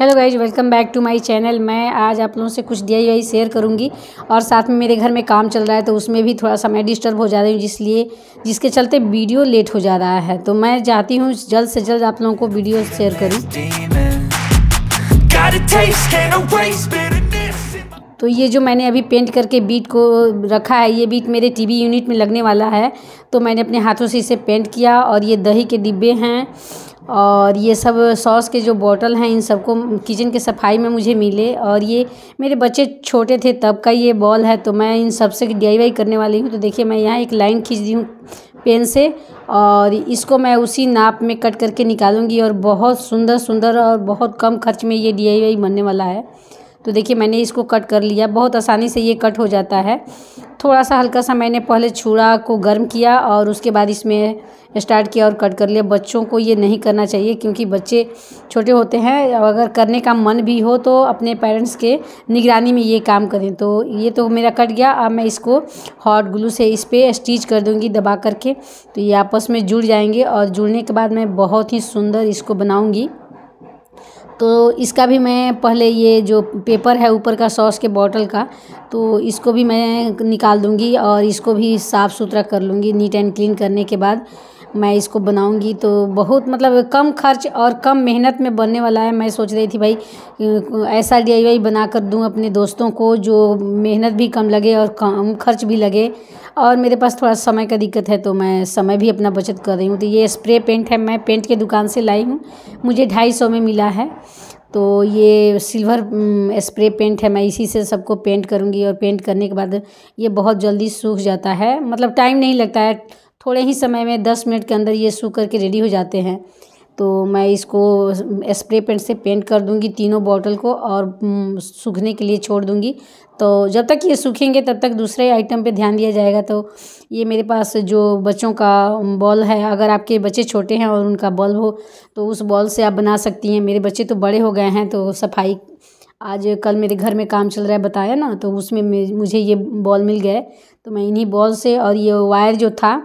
hello guys welcome back to my channel मैं आज आप लोगों से कुछ डी आई शेयर करूंगी और साथ में मेरे घर में काम चल रहा है तो उसमें भी थोड़ा सा मैं डिस्टर्ब हो जा रही हूँ जिसलिए जिसके चलते वीडियो लेट हो जा रहा है तो मैं चाहती हूँ जल्द से जल्द आप लोगों को वीडियो शेयर करूँ तो ये जो मैंने अभी पेंट करके बीट को रखा है ये बीट मेरे टीवी यूनिट में लगने वाला है तो मैंने अपने हाथों से इसे पेंट किया और ये दही के डिब्बे हैं और ये सब सॉस के जो बॉटल हैं इन सबको किचन के सफाई में मुझे मिले और ये मेरे बच्चे छोटे थे तब का ये बॉल है तो मैं इन सब से डी करने वाली हूँ तो देखिए मैं यहाँ एक लाइन खींच दी हूँ पेन से और इसको मैं उसी नाप में कट करके निकालूंगी और बहुत सुंदर सुंदर और बहुत कम खर्च में ये डी बनने वाला है तो देखिए मैंने इसको कट कर लिया बहुत आसानी से ये कट हो जाता है थोड़ा सा हल्का सा मैंने पहले छूड़ा को गर्म किया और उसके बाद इसमें स्टार्ट किया और कट कर लिया बच्चों को ये नहीं करना चाहिए क्योंकि बच्चे छोटे होते हैं और अगर करने का मन भी हो तो अपने पेरेंट्स के निगरानी में ये काम करें तो ये तो मेरा कट गया अब मैं इसको हॉट ग्लू से इस पर स्टिच कर दूँगी दबा करके तो ये आपस में जुड़ जाएंगे और जुड़ने के बाद मैं बहुत ही सुंदर इसको बनाऊँगी तो इसका भी मैं पहले ये जो पेपर है ऊपर का सॉस के बॉटल का तो इसको भी मैं निकाल दूँगी और इसको भी साफ़ सुथरा कर लूँगी नीट एंड क्लीन करने के बाद मैं इसको बनाऊंगी तो बहुत मतलब कम खर्च और कम मेहनत में बनने वाला है मैं सोच रही थी भाई ऐसा डी आई बना कर दूँ अपने दोस्तों को जो मेहनत भी कम लगे और कम खर्च भी लगे और मेरे पास थोड़ा समय का दिक्कत है तो मैं समय भी अपना बचत कर रही हूँ तो ये स्प्रे पेंट है मैं पेंट के दुकान से लाई हूँ मुझे ढाई सौ में मिला है तो ये सिल्वर स्प्रे पेंट है मैं इसी से सबको पेंट करूँगी और पेंट करने के बाद ये बहुत जल्दी सूख जाता है मतलब टाइम नहीं लगता है थोड़े ही समय में दस मिनट के अंदर ये सूख करके रेडी हो जाते हैं तो मैं इसको स्प्रे पेंट से पेंट कर दूंगी तीनों बॉटल को और हम्म, सूखने के लिए छोड़ दूंगी तो जब तक ये सूखेंगे तब तक दूसरे आइटम पे ध्यान दिया जाएगा तो ये मेरे पास जो बच्चों का बॉल हम्म, है अगर आपके बच्चे छोटे हैं और उनका बॉल हो तो उस बॉल से आप बना सकती हैं मेरे बच्चे तो बड़े हो गए हैं तो सफाई आज कल मेरे घर में काम चल रहा है बताया ना तो उसमें मुझे ये बॉल मिल गए तो मैं इन्हीं बॉल से और ये वायर जो था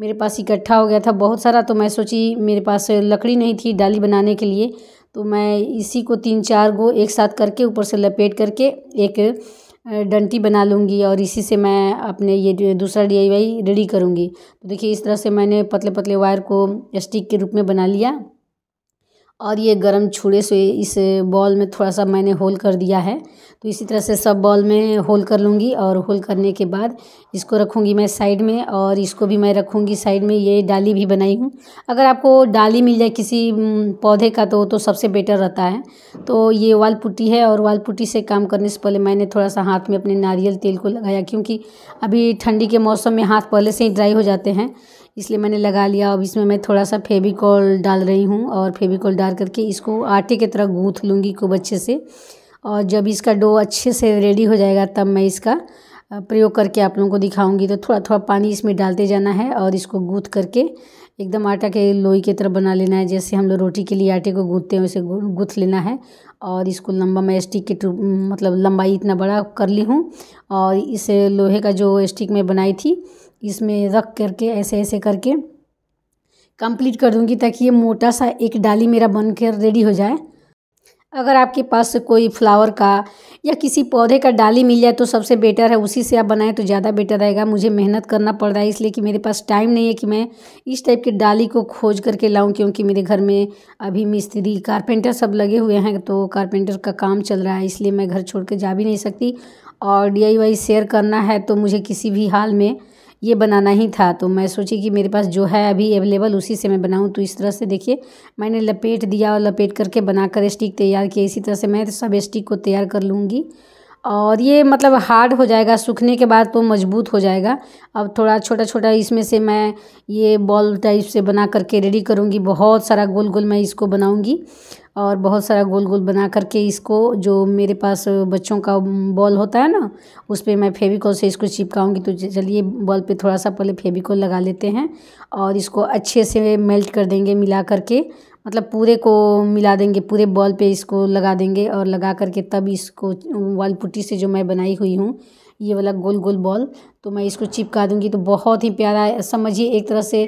मेरे पास इकट्ठा हो गया था बहुत सारा तो मैं सोची मेरे पास लकड़ी नहीं थी डाली बनाने के लिए तो मैं इसी को तीन चार गो एक साथ करके ऊपर से लपेट करके एक डंटी बना लूँगी और इसी से मैं अपने ये दूसरा डी रेडी करूँगी तो देखिए इस तरह से मैंने पतले पतले वायर को स्टिक के रूप में बना लिया और ये गरम छुड़े से इस बॉल में थोड़ा सा मैंने होल कर दिया है तो इसी तरह से सब बॉल में होल कर लूँगी और होल करने के बाद इसको रखूँगी मैं साइड में और इसको भी मैं रखूँगी साइड में ये डाली भी बनाई हूँ अगर आपको डाली मिल जाए किसी पौधे का तो तो सबसे बेटर रहता है तो ये वाल पुट्टी है और वाल पुट्टी से काम करने से पहले मैंने थोड़ा सा हाथ में अपने नारियल तेल को लगाया क्योंकि अभी ठंडी के मौसम में हाथ पहले से ही ड्राई हो जाते हैं इसलिए मैंने लगा लिया अब इसमें मैं थोड़ा सा फेविकॉल डाल रही हूँ और फेविकॉल डाल करके इसको आटे की तरह गूँथ लूँगी खूब अच्छे से और जब इसका डो अच्छे से रेडी हो जाएगा तब मैं इसका प्रयोग करके आप लोगों को दिखाऊंगी तो थोड़ा थोड़ा पानी इसमें डालते जाना है और इसको गूँथ करके एकदम आटा के लोई की तरह बना लेना है जैसे हम लोग रोटी के लिए आटे को गूँथते हैं वैसे गूँथ लेना है और इसको लंबा मैं स्टिक के मतलब लंबाई इतना बड़ा कर ली हूँ और इस लोहे का जो स्टिक मैं बनाई थी इसमें रख करके ऐसे ऐसे करके कंप्लीट कर दूँगी ताकि ये मोटा सा एक डाली मेरा बनकर रेडी हो जाए अगर आपके पास कोई फ्लावर का या किसी पौधे का डाली मिल जाए तो सबसे बेटर है उसी से आप बनाएं तो ज़्यादा बेटर रहेगा मुझे मेहनत करना पड़ रहा है इसलिए कि मेरे पास टाइम नहीं है कि मैं इस टाइप की डाली को खोज करके लाऊं क्योंकि मेरे घर में अभी मिस्त्री कारपेंटर सब लगे हुए हैं तो कारपेंटर का काम चल रहा है इसलिए मैं घर छोड़ कर जा भी नहीं सकती और डी शेयर करना है तो मुझे किसी भी हाल में ये बनाना ही था तो मैं सोची कि मेरे पास जो है अभी अवेलेबल उसी से मैं बनाऊँ तो इस तरह से देखिए मैंने लपेट दिया और लपेट करके बनाकर स्टिक तैयार किया इसी तरह से मैं सब स्टिक को तैयार कर लूँगी और ये मतलब हार्ड हो जाएगा सूखने के बाद तो मजबूत हो जाएगा अब थोड़ा छोटा छोटा इसमें से मैं ये बॉल टाइप से बना करके रेडी करूँगी बहुत सारा गोल गोल मैं इसको बनाऊँगी और बहुत सारा गोल गोल बना करके इसको जो मेरे पास बच्चों का बॉल होता है ना उस पर मैं फेविकॉल से इसको चिपकाऊंगी तो चलिए बॉल पे थोड़ा सा पहले फेविकॉल लगा लेते हैं और इसको अच्छे से मेल्ट कर देंगे मिला करके मतलब पूरे को मिला देंगे पूरे बॉल पे इसको लगा देंगे और लगा करके तब इसको वॉल पुट्टी से जो मैं बनाई हुई हूँ ये वाला गोल गोल बॉल तो मैं इसको चिपका दूंगी तो बहुत ही प्यारा समझिए एक तरह से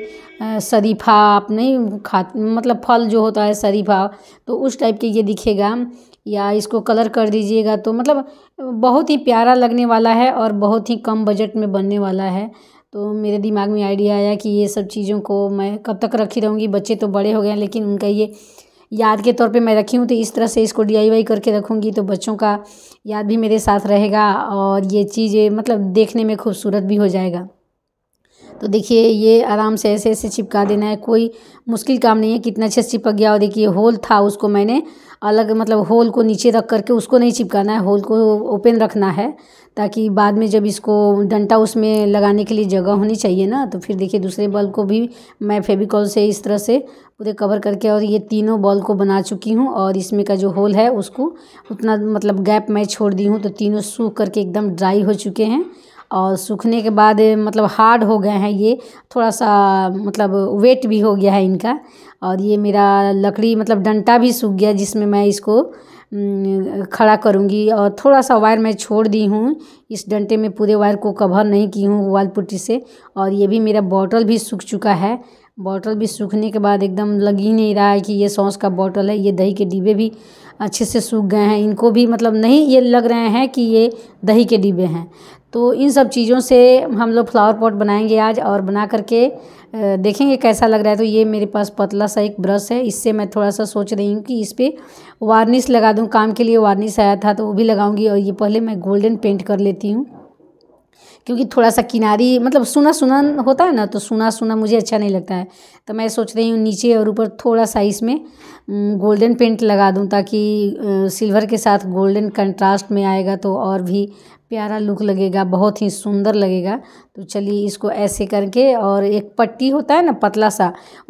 शरीफा आप नहीं खा मतलब फल जो होता है शरीफा तो उस टाइप के ये दिखेगा या इसको कलर कर दीजिएगा तो मतलब बहुत ही प्यारा लगने वाला है और बहुत ही कम बजट में बनने वाला है तो मेरे दिमाग में आइडिया आया कि ये सब चीज़ों को मैं कब तक रखी रहूँगी बच्चे तो बड़े हो गए लेकिन उनका ये याद के तौर पे मैं रखी हूँ तो इस तरह से इसको डी करके रखूँगी तो बच्चों का याद भी मेरे साथ रहेगा और ये चीज़ें मतलब देखने में खूबसूरत भी हो जाएगा तो देखिए ये आराम से ऐसे ऐसे चिपका देना है कोई मुश्किल काम नहीं है कितना अच्छे से चिपक गया और देखिए होल था उसको मैंने अलग मतलब होल को नीचे रख करके उसको नहीं चिपकाना है होल को ओपन रखना है ताकि बाद में जब इसको डंटा उसमें लगाने के लिए जगह होनी चाहिए ना तो फिर देखिए दूसरे बल्ब को भी मैं फेविकॉल से इस तरह से पूरे कवर करके और ये तीनों बॉल को बना चुकी हूँ और इसमें का जो होल है उसको उतना मतलब गैप मैं छोड़ दी हूँ तो तीनों सूख करके एकदम ड्राई हो चुके हैं और सूखने के बाद मतलब हार्ड हो गए हैं ये थोड़ा सा मतलब वेट भी हो गया है इनका और ये मेरा लकड़ी मतलब डंटा भी सूख गया जिसमें मैं इसको खड़ा करूँगी और थोड़ा सा वायर मैं छोड़ दी हूँ इस डंटे में पूरे वायर को कवर नहीं की हूँ वाल पुट्टी से और ये भी मेरा बॉटल भी सूख चुका है बॉटल भी सूखने के बाद एकदम लग ही नहीं रहा है कि ये सॉस का बॉटल है ये दही के डिब्बे भी अच्छे से सूख गए हैं इनको भी मतलब नहीं ये लग रहे हैं कि ये दही के डिब्बे हैं तो इन सब चीज़ों से हम लोग फ्लावर पॉट बनाएंगे आज और बना करके देखेंगे कैसा लग रहा है तो ये मेरे पास पतला सा एक ब्रश है इससे मैं थोड़ा सा सोच रही हूँ कि इस पर वार्निश लगा दूँ काम के लिए वार्निश आया था तो वो भी लगाऊँगी और ये पहले मैं गोल्डन पेंट कर लेती हूँ क्योंकि थोड़ा सा किनारी मतलब सुना सुना होता है ना तो सुना सुना मुझे अच्छा नहीं लगता है तो मैं सोच रही हूँ नीचे और ऊपर थोड़ा सा इसमें गोल्डन पेंट लगा दूँ ताकि सिल्वर के साथ गोल्डन कंट्रास्ट में आएगा तो और भी प्यारा लुक लगेगा बहुत ही सुंदर लगेगा तो चलिए इसको ऐसे करके और एक पट्टी होता है ना पतला सा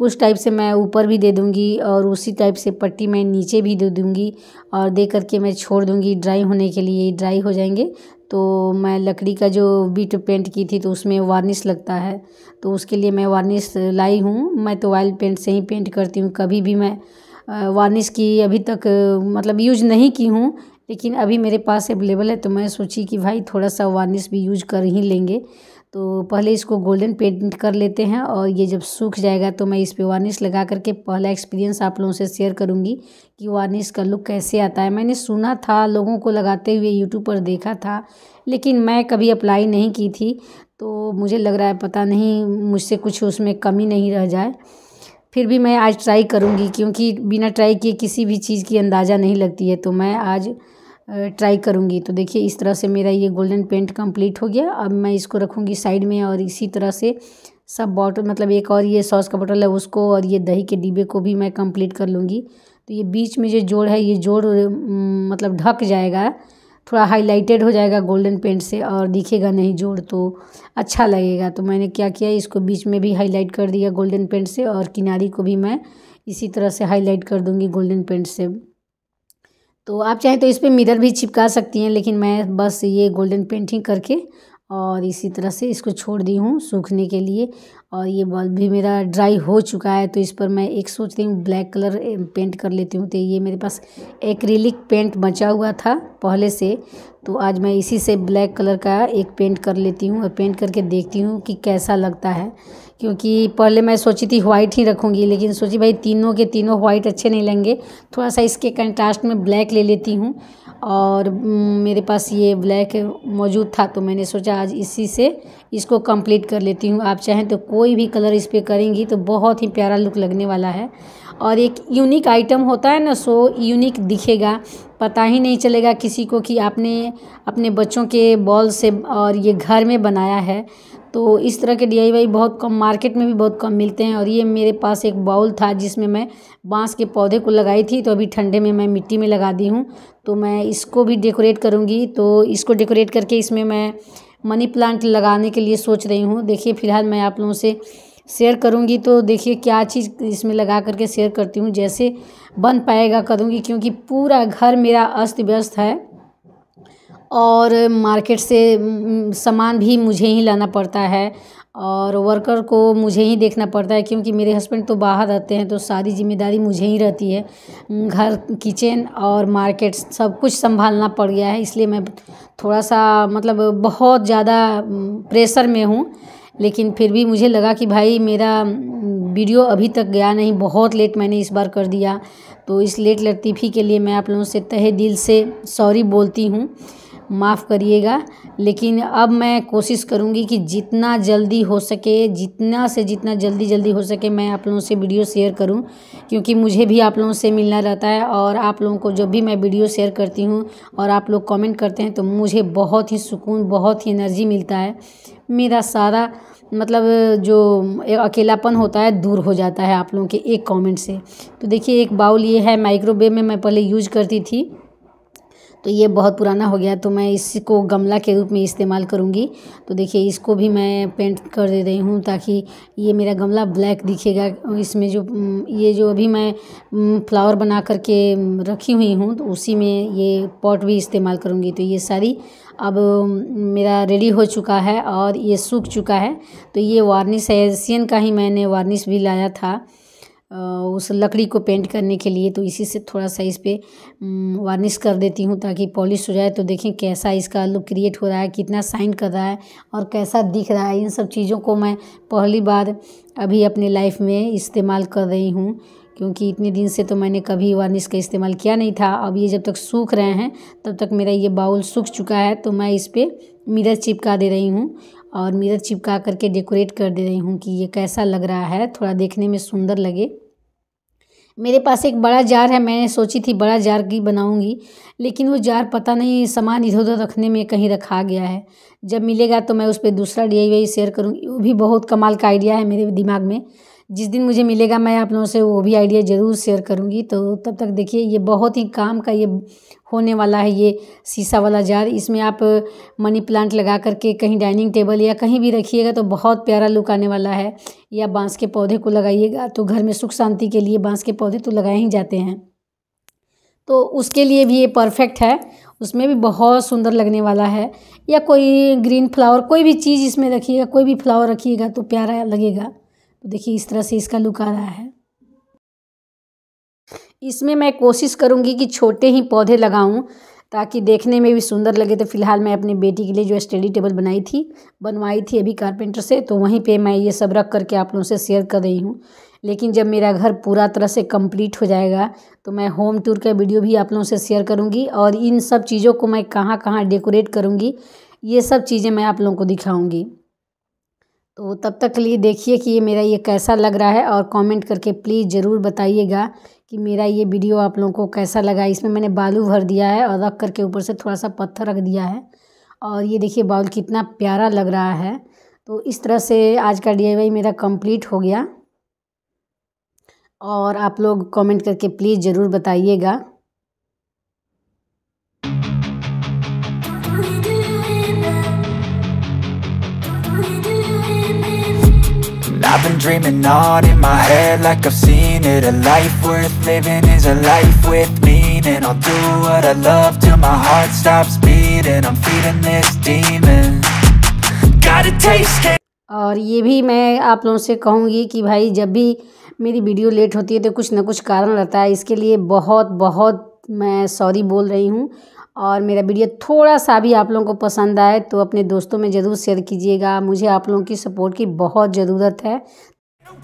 उस टाइप से मैं ऊपर भी दे दूँगी और उसी टाइप से पट्टी मैं नीचे भी दे दूँगी और दे करके मैं छोड़ दूँगी ड्राई होने के लिए ड्राई हो जाएंगे तो मैं लकड़ी का जो बीट पेंट की थी तो उसमें वार्निश लगता है तो उसके लिए मैं वार्निश लाई हूँ मैं तो ऑयल पेंट से ही पेंट करती हूँ कभी भी मैं वार्निश की अभी तक मतलब यूज नहीं की हूँ लेकिन अभी मेरे पास अवेलेबल है तो मैं सोची कि भाई थोड़ा सा वार्निश भी यूज कर ही लेंगे तो पहले इसको गोल्डन पेंट कर लेते हैं और ये जब सूख जाएगा तो मैं इस पर वार्निश लगा करके पहला एक्सपीरियंस आप लोगों से शेयर करूँगी कि वार्निश का लुक कैसे आता है मैंने सुना था लोगों को लगाते हुए यूट्यूब पर देखा था लेकिन मैं कभी अप्लाई नहीं की थी तो मुझे लग रहा है पता नहीं मुझसे कुछ उसमें कमी नहीं रह जाए फिर भी मैं आज ट्राई करूँगी क्योंकि बिना ट्राई किए किसी भी चीज़ की अंदाज़ा नहीं लगती है तो मैं आज ट्राई करूँगी तो देखिए इस तरह से मेरा ये गोल्डन पेंट कंप्लीट हो गया अब मैं इसको रखूँगी साइड में और इसी तरह से सब बॉटल मतलब एक और ये सॉस का बॉटल है उसको और ये दही के डिब्बे को भी मैं कंप्लीट कर लूँगी तो ये बीच में जो जोड़ है ये जोड़ मतलब ढक जाएगा थोड़ा हाईलाइटेड हो जाएगा गोल्डन पेंट से और दिखेगा नहीं जोड़ तो अच्छा लगेगा तो मैंने क्या किया इसको बीच में भी हाईलाइट कर दिया गोल्डन पेंट से और किनारी को भी मैं इसी तरह से हाईलाइट कर दूँगी गोल्डन पेंट से तो आप चाहें तो इस पर मिरर भी चिपका सकती हैं लेकिन मैं बस ये गोल्डन पेंटिंग करके और इसी तरह से इसको छोड़ दी हूँ सूखने के लिए और ये बल्ब भी मेरा ड्राई हो चुका है तो इस पर मैं एक सोच रही हूँ ब्लैक कलर पेंट कर लेती हूँ तो ये मेरे पास एक्रीलिक पेंट बचा हुआ था पहले से तो आज मैं इसी से ब्लैक कलर का एक पेंट कर लेती हूँ और पेंट करके देखती हूँ कि कैसा लगता है क्योंकि पहले मैं सोची थी व्हाइट ही रखूँगी लेकिन सोची भाई तीनों के तीनों व्हाइट अच्छे नहीं लगेंगे थोड़ा सा इसके कंट्रास्ट में ब्लैक ले लेती हूँ और मेरे पास ये ब्लैक मौजूद था तो मैंने सोचा आज इसी से इसको कंप्लीट कर लेती हूँ आप चाहें तो कोई भी कलर इस पर करेंगी तो बहुत ही प्यारा लुक लगने वाला है और एक यूनिक आइटम होता है ना सो यूनिक दिखेगा पता ही नहीं चलेगा किसी को कि आपने अपने बच्चों के बॉल से और ये घर में बनाया है तो इस तरह के डी बहुत कम मार्केट में भी बहुत कम मिलते हैं और ये मेरे पास एक बाउल था जिसमें मैं बांस के पौधे को लगाई थी तो अभी ठंडे में मैं मिट्टी में लगा दी हूँ तो मैं इसको भी डेकोरेट करूँगी तो इसको डेकोरेट करके इसमें मैं मनी प्लांट लगाने के लिए सोच रही हूँ देखिए फ़िलहाल मैं आप लोगों से शेयर करूँगी तो देखिए क्या चीज़ इसमें लगा करके शेयर करती हूँ जैसे बन पाएगा करूँगी क्योंकि पूरा घर मेरा अस्त व्यस्त है और मार्केट से सामान भी मुझे ही लाना पड़ता है और वर्कर को मुझे ही देखना पड़ता है क्योंकि मेरे हस्बैंड तो बाहर रहते हैं तो सारी जिम्मेदारी मुझे ही रहती है घर किचन और मार्केट सब कुछ संभालना पड़ गया है इसलिए मैं थोड़ा सा मतलब बहुत ज़्यादा प्रेशर में हूँ लेकिन फिर भी मुझे लगा कि भाई मेरा वीडियो अभी तक गया नहीं बहुत लेट मैंने इस बार कर दिया तो इस लेट लतीफ़ी के लिए मैं आप लोगों से तहे दिल से सॉरी बोलती हूँ माफ़ करिएगा लेकिन अब मैं कोशिश करूँगी कि जितना जल्दी हो सके जितना से जितना जल्दी जल्दी हो सके मैं आप लोगों से वीडियो शेयर करूँ क्योंकि मुझे भी आप लोगों से मिलना रहता है और आप लोगों को जब भी मैं वीडियो शेयर करती हूँ और आप लोग कमेंट करते हैं तो मुझे बहुत ही सुकून बहुत ही एनर्जी मिलता है मेरा सारा मतलब जो अकेलापन होता है दूर हो जाता है आप लोगों के एक कमेंट से तो देखिए एक बाउल ये है माइक्रोवेव में मैं पहले यूज करती थी तो ये बहुत पुराना हो गया तो मैं इसको गमला के रूप में इस्तेमाल करूँगी तो देखिए इसको भी मैं पेंट कर दे रही हूँ ताकि ये मेरा गमला ब्लैक दिखेगा इसमें जो ये जो अभी मैं फ्लावर बना करके रखी हुई हूँ तो उसी में ये पॉट भी इस्तेमाल करूँगी तो ये सारी अब मेरा रेडी हो चुका है और ये सूख चुका है तो ये वार्निश है एशियन का ही मैंने वार्निश भी लाया था उस लकड़ी को पेंट करने के लिए तो इसी से थोड़ा सा इस पर वार्निश कर देती हूँ ताकि पॉलिश हो जाए तो देखें कैसा इसका लुक क्रिएट हो रहा है कितना साइन कर रहा है और कैसा दिख रहा है इन सब चीज़ों को मैं पहली बार अभी अपने लाइफ में इस्तेमाल कर रही हूँ क्योंकि इतने दिन से तो मैंने कभी वार्निश का इस्तेमाल किया नहीं था अब ये जब तक सूख रहे हैं तब तक मेरा ये बाउल सूख चुका है तो मैं इस पर मिरर चिपका दे रही हूँ और मिरर चिपका करके डेकोरेट कर दे रही हूँ कि ये कैसा लग रहा है थोड़ा देखने में सुंदर लगे मेरे पास एक बड़ा जार है मैंने सोची थी बड़ा जार की बनाऊँगी लेकिन वो जार पता नहीं सामान इधर उधर रखने में कहीं रखा गया है जब मिलेगा तो मैं उस पर दूसरा डी आई वाई शेयर करूँगी वो भी बहुत कमाल का आइडिया है मेरे दिमाग में जिस दिन मुझे मिलेगा मैं आप लोगों से वो भी आइडिया ज़रूर शेयर करूँगी तो तब तक देखिए ये बहुत ही काम का ये होने वाला है ये शीशा वाला जार इसमें आप मनी प्लांट लगा करके कहीं डाइनिंग टेबल या कहीं भी रखिएगा तो बहुत प्यारा लुक आने वाला है या बांस के पौधे को लगाइएगा तो घर में सुख शांति के लिए बाँस के पौधे तो लगाए ही जाते हैं तो उसके लिए भी ये परफेक्ट है उसमें भी बहुत सुंदर लगने वाला है या कोई ग्रीन फ्लावर कोई भी चीज़ इसमें रखिएगा कोई भी फ्लावर रखिएगा तो प्यारा लगेगा तो देखिए इस तरह से इसका लुक आ रहा है इसमें मैं कोशिश करूँगी कि छोटे ही पौधे लगाऊँ ताकि देखने में भी सुंदर लगे तो फिलहाल मैं अपनी बेटी के लिए जो स्टडी टेबल बनाई थी बनवाई थी अभी कारपेंटर से तो वहीं पे मैं ये सब रख करके आप लोगों से शेयर कर रही हूँ लेकिन जब मेरा घर पूरा तरह से कंप्लीट हो जाएगा तो मैं होम टूर का वीडियो भी आप लोगों से शेयर करूँगी और इन सब चीज़ों को मैं कहाँ कहाँ डेकोरेट करूँगी ये सब चीज़ें मैं आप लोगों को दिखाऊँगी तो तब तक के लिए देखिए कि ये मेरा ये कैसा लग रहा है और कमेंट करके प्लीज़ ज़रूर बताइएगा कि मेरा ये वीडियो आप लोगों को कैसा लगा इसमें मैंने बालू भर दिया है और रख करके ऊपर से थोड़ा सा पत्थर रख दिया है और ये देखिए बाउल कितना प्यारा लग रहा है तो इस तरह से आज का डी मेरा कम्प्लीट हो गया और आप लोग कमेंट करके प्लीज़ ज़रूर बताइएगा dreaming on in my head like I've seen it A life worth living is a life with meaning I'll do what I love till my heart stops beating I'm feeding this demon Got a taste और ये भी मैं आप लोगों से कहूँगी कि भाई जब भी मेरी वीडियो लेट होती है तो कुछ ना कुछ कारण रहता है इसके लिए बहुत बहुत मैं सॉरी बोल रही हूँ और मेरा वीडियो थोड़ा सा भी आप लोगों को पसंद आए तो अपने दोस्तों में ज़रूर शेयर कीजिएगा मुझे आप लोगों की सपोर्ट की बहुत ज़रूरत है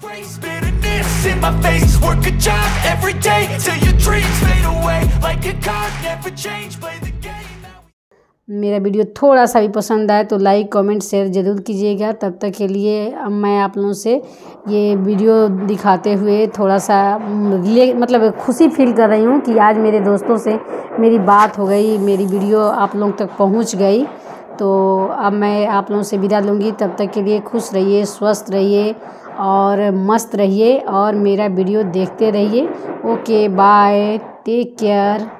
Waste bitterness in my face Work a job every day Till your dreams fade away Like a card never change Play the मेरा वीडियो थोड़ा सा भी पसंद आए तो लाइक कमेंट शेयर ज़रूर कीजिएगा तब तक के लिए अब मैं आप लोगों से ये वीडियो दिखाते हुए थोड़ा सा ले मतलब खुशी फील कर रही हूँ कि आज मेरे दोस्तों से मेरी बात हो गई मेरी वीडियो आप लोगों तक पहुँच गई तो अब मैं आप लोगों से विदा लूँगी तब तक के लिए खुश रहिए स्वस्थ रहिए और मस्त रहिए और मेरा वीडियो देखते रहिए ओके बाय टेक केयर